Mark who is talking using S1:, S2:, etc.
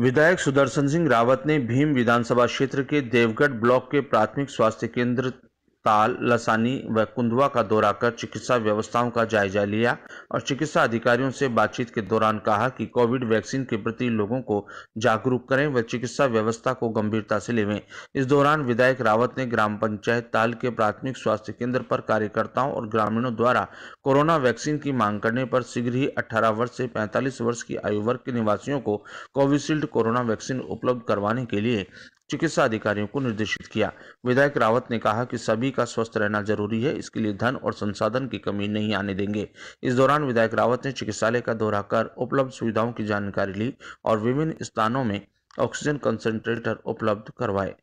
S1: विधायक सुदर्शन सिंह रावत ने भीम विधानसभा क्षेत्र के देवगढ़ ब्लॉक के प्राथमिक स्वास्थ्य केंद्र ताल लसानी व कुंदवा का दौरा कर चिकित्सा व्यवस्थाओं का जायजा लिया और चिकित्सा अधिकारियों से बातचीत के दौरान कहा कि कोविड वैक्सीन के प्रति लोगों को जागरूक करें व चिकित्सा व्यवस्था को गंभीरता से लेवें इस दौरान विधायक रावत ने ग्राम पंचायत ताल के प्राथमिक स्वास्थ्य केंद्र पर कार्यकर्ताओं और ग्रामीणों द्वारा कोरोना वैक्सीन की मांग करने पर शीघ्र ही अठारह वर्ष से पैंतालीस वर्ष की आयु वर्ग के निवासियों को कोविशील्ड कोरोना वैक्सीन उपलब्ध करवाने के लिए चिकित्सा अधिकारियों को निर्देशित किया विधायक रावत ने कहा कि सभी का स्वस्थ रहना जरूरी है इसके लिए धन और संसाधन की कमी नहीं आने देंगे इस दौरान विधायक रावत ने चिकित्सालय का दौरा कर उपलब्ध सुविधाओं की जानकारी ली और विभिन्न स्थानों में ऑक्सीजन कंसेंट्रेटर उपलब्ध करवाए